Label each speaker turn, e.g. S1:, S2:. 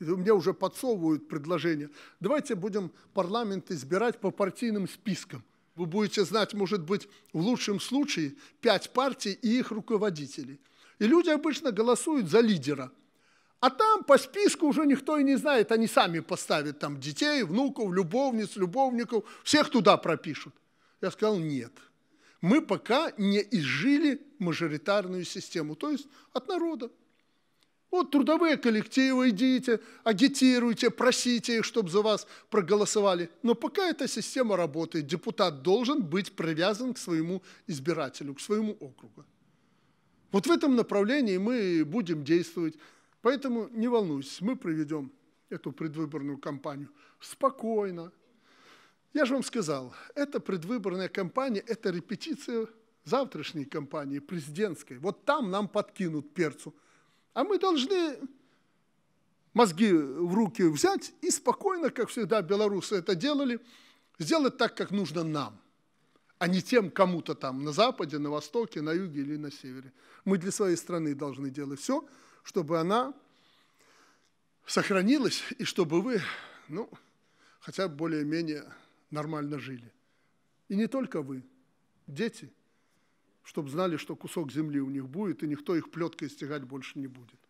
S1: мне уже подсовывают предложение, давайте будем парламент избирать по партийным спискам. Вы будете знать, может быть, в лучшем случае пять партий и их руководителей. И люди обычно голосуют за лидера. А там по списку уже никто и не знает, они сами поставят там детей, внуков, любовниц, любовников, всех туда пропишут. Я сказал, нет, мы пока не изжили мажоритарную систему, то есть от народа. Вот трудовые коллективы идите, агитируйте, просите их, чтобы за вас проголосовали. Но пока эта система работает, депутат должен быть привязан к своему избирателю, к своему округу. Вот в этом направлении мы будем действовать. Поэтому не волнуйтесь, мы проведем эту предвыборную кампанию спокойно. Я же вам сказал, эта предвыборная кампания – это репетиция завтрашней кампании, президентской. Вот там нам подкинут перцу – а мы должны мозги в руки взять и спокойно, как всегда белорусы это делали, сделать так, как нужно нам, а не тем кому-то там на Западе, на Востоке, на Юге или на Севере. Мы для своей страны должны делать все, чтобы она сохранилась и чтобы вы, ну, хотя бы более-менее нормально жили. И не только вы, дети – чтобы знали, что кусок земли у них будет, и никто их плеткой стягать больше не будет.